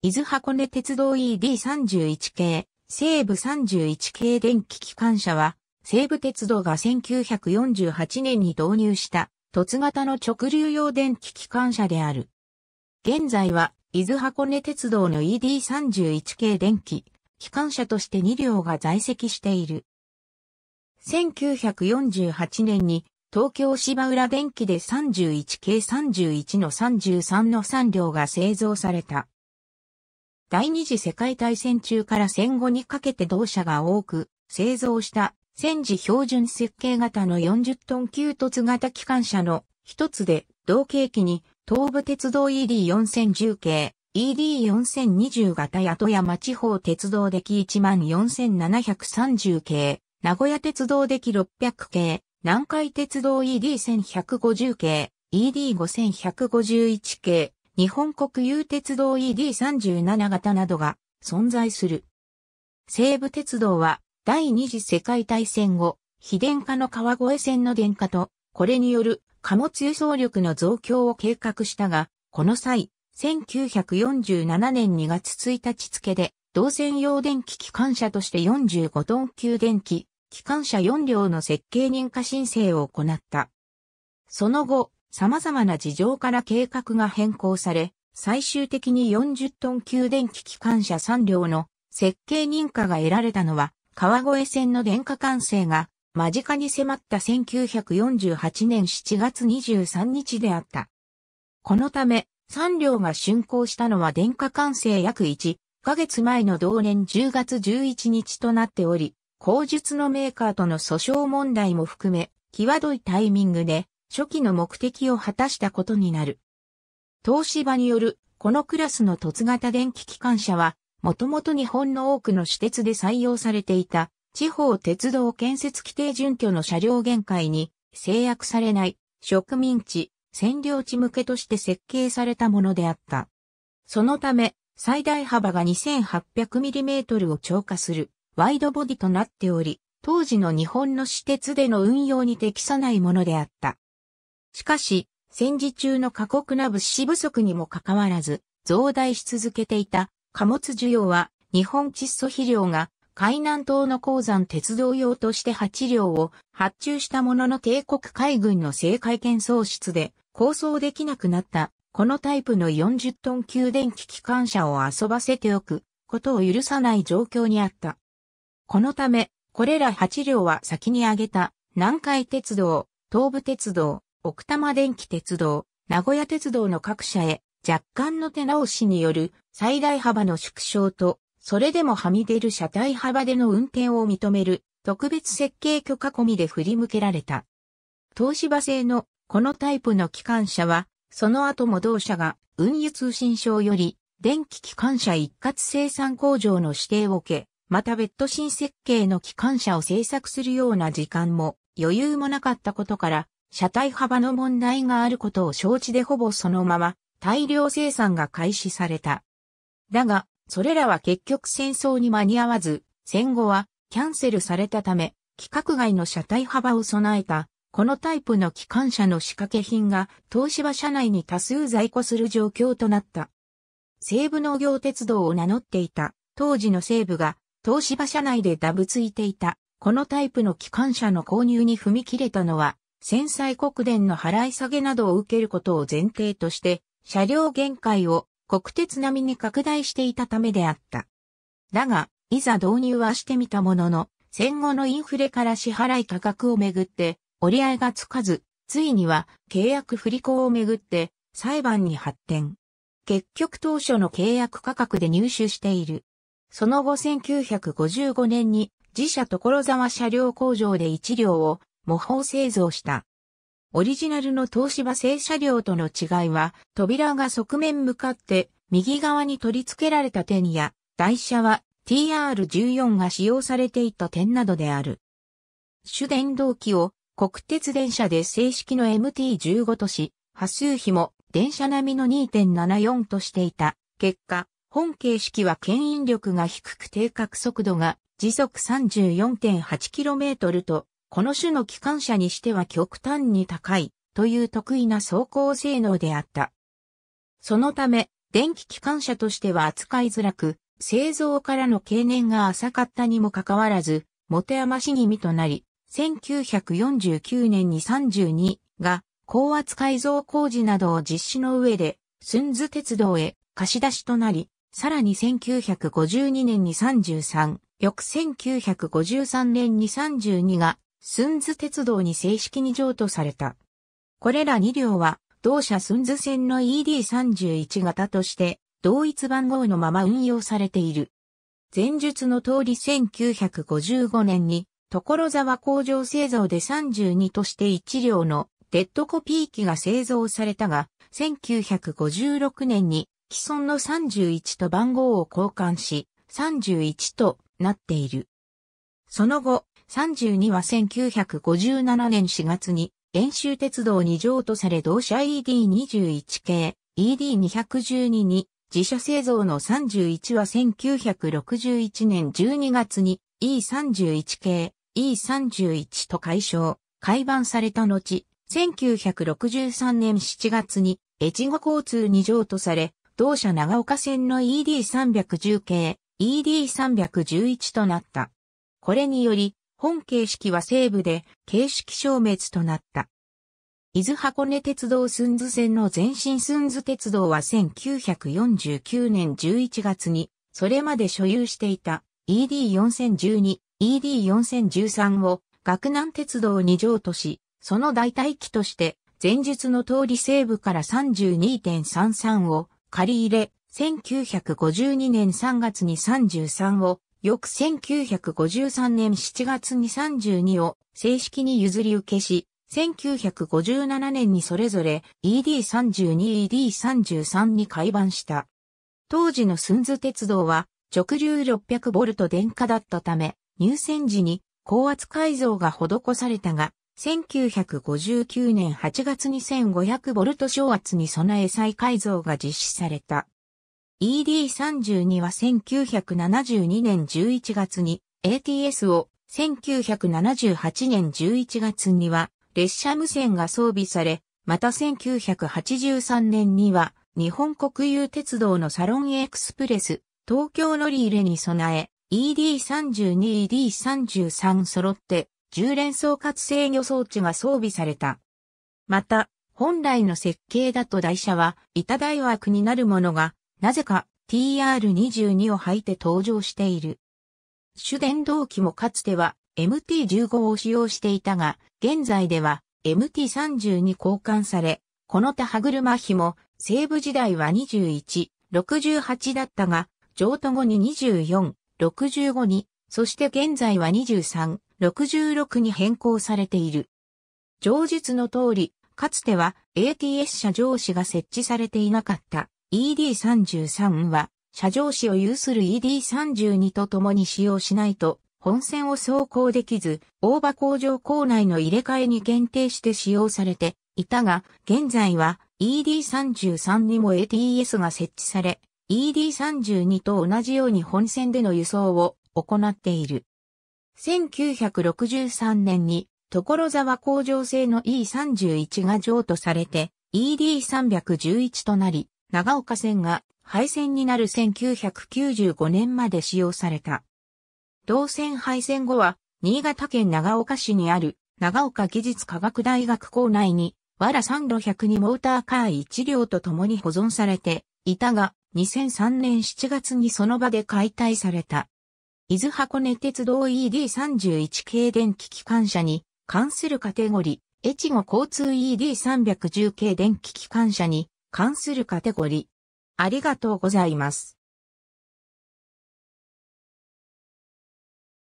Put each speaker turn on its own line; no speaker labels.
伊豆箱根鉄道 ED31 系、西武31系電気機関車は、西武鉄道が1948年に導入した、凸型の直流用電気機関車である。現在は、伊豆箱根鉄道の ED31 系電気、機関車として2両が在籍している。1948年に東京芝浦電気で31系31の33の3両が製造された。第二次世界大戦中から戦後にかけて同社が多く製造した戦時標準設計型の40トン級突型機関車の一つで同型機に東武鉄道 ED4010 系 ED4020 型八山地方鉄道で機14730系名古屋鉄道で機600系南海鉄道 ED1150 系 ED5151 系日本国有鉄道 ED37 型などが存在する。西武鉄道は第二次世界大戦後、非電化の川越線の電化と、これによる貨物輸送力の増強を計画したが、この際、1947年2月1日付で、同線用電気機関車として45トン級電気、機関車4両の設計認可申請を行った。その後、様々な事情から計画が変更され、最終的に40トン級電気機関車3両の設計認可が得られたのは、川越線の電化完成が間近に迫った1948年7月23日であった。このため、3両が竣工したのは電化完成約1ヶ月前の同年10月11日となっており、工述のメーカーとの訴訟問題も含め、際どいタイミングで初期の目的を果たしたことになる。東芝による、このクラスの凸型電気機関車は、もともと日本の多くの私鉄で採用されていた、地方鉄道建設規定準拠の車両限界に、制約されない、植民地、占領地向けとして設計されたものであった。そのため、最大幅が 2800mm を超過する、ワイドボディとなっており、当時の日本の私鉄での運用に適さないものであった。しかし、戦時中の過酷な物資不足にもかかわらず、増大し続けていた貨物需要は、日本窒素肥料が海南島の鉱山鉄道用として8両を発注したものの帝国海軍の正海権喪失で構想できなくなったこのタイプの40トン給電機機関車を遊ばせておくことを許さない状況にあった。このため、これら8両は先に挙げた南海鉄道、東武鉄道、奥多摩電気鉄道、名古屋鉄道の各社へ若干の手直しによる最大幅の縮小と、それでもはみ出る車体幅での運転を認める特別設計許可込みで振り向けられた。東芝製のこのタイプの機関車は、その後も同社が運輸通信省より電気機関車一括生産工場の指定を受け、また別途新設計の機関車を製作するような時間も余裕もなかったことから、車体幅の問題があることを承知でほぼそのまま大量生産が開始された。だが、それらは結局戦争に間に合わず、戦後はキャンセルされたため、規格外の車体幅を備えた、このタイプの機関車の仕掛け品が東芝車内に多数在庫する状況となった。西武農業鉄道を名乗っていた当時の西武が東芝車内でダブついていたこのタイプの機関車の購入に踏み切れたのは戦災国電の払い下げなどを受けることを前提として、車両限界を国鉄並みに拡大していたためであった。だが、いざ導入はしてみたものの、戦後のインフレから支払い価格をめぐって、折り合いがつかず、ついには契約不履行をめぐって裁判に発展。結局当初の契約価格で入手している。その後1955年に自社所沢車両工場で1両を模倣製造した。オリジナルの東芝製車両との違いは、扉が側面向かって右側に取り付けられた点や、台車は TR14 が使用されていた点などである。主電動機を国鉄電車で正式の MT15 とし、波数比も電車並みの2.74としていた。結果、本形式は牽引力が低く定格速度が時速 34.8km とこの種の機関車にしては極端に高いという得意な走行性能であった。そのため、電気機関車としては扱いづらく、製造からの経年が浅かったにもかかわらず、持て余し気味となり、1949年に32が高圧改造工事などを実施の上で、寸図鉄道へ貸し出しとなり、さらに1952年に33、翌1953年に32が寸ズ鉄道に正式に譲渡された。これら2両は、同社寸ズ線の ED31 型として、同一番号のまま運用されている。前述の通り1955年に、所沢工場製造で32として1両のデッドコピー機が製造されたが、1956年に既存の31と番号を交換し、31となっている。その後、32は1957年4月に、遠州鉄道2乗とされ同社 ED21 系、ED212 に、自社製造の31は1961年12月に E31 系 E31 と解消、改版された後、1963年7月に越後交通2乗とされ、同社長岡線の ED310 系 ED311 となった。これにより、本形式は西部で形式消滅となった。伊豆箱根鉄道寸ズ線の前身寸ズ鉄道は1949年11月に、それまで所有していた ED4012、ED4013 を学南鉄道に譲渡し、その代替機として、前述の通り西部から32.33を借り入れ、1952年3月に33を翌1953年7月に32を正式に譲り受けし、1957年にそれぞれ ED32、ED33 に改版した。当時のンズ鉄道は直流 600V 電化だったため、入線時に高圧改造が施されたが、1959年8月に 1500V 小圧に備え再改造が実施された。ED32 は1972年11月に ATS を1978年11月には列車無線が装備され、また1983年には日本国有鉄道のサロンエクスプレス東京乗り入れに備え ED32、ED33 揃って10連装滑制御装置が装備された。また、本来の設計だと台車は板台枠になるものがなぜか TR22 を履いて登場している。主電動機もかつては MT15 を使用していたが、現在では MT30 に交換され、この他歯車比も西部時代は21、68だったが、譲渡後に24、65に、そして現在は23、66に変更されている。上述の通り、かつては ATS 車上司が設置されていなかった。ED33 は、車上紙を有する ED32 と共に使用しないと、本線を走行できず、大場工場構内の入れ替えに限定して使用されていたが、現在は ED33 にも ATS が設置され、ED32 と同じように本線での輸送を行っている。1963年に、所沢工場製の E31 が譲渡されて、ED311 となり、長岡線が廃線になる1995年まで使用された。同線廃線後は、新潟県長岡市にある長岡技術科学大学校内に、わら3路100にモーターカー1両と共に保存されていたが、2003年7月にその場で解体された。伊豆箱根鉄道 ED31 系電気機関車に関するカテゴリー、越後交通 ED310 系電気機関車に関するカテゴリー。ありがとうございます。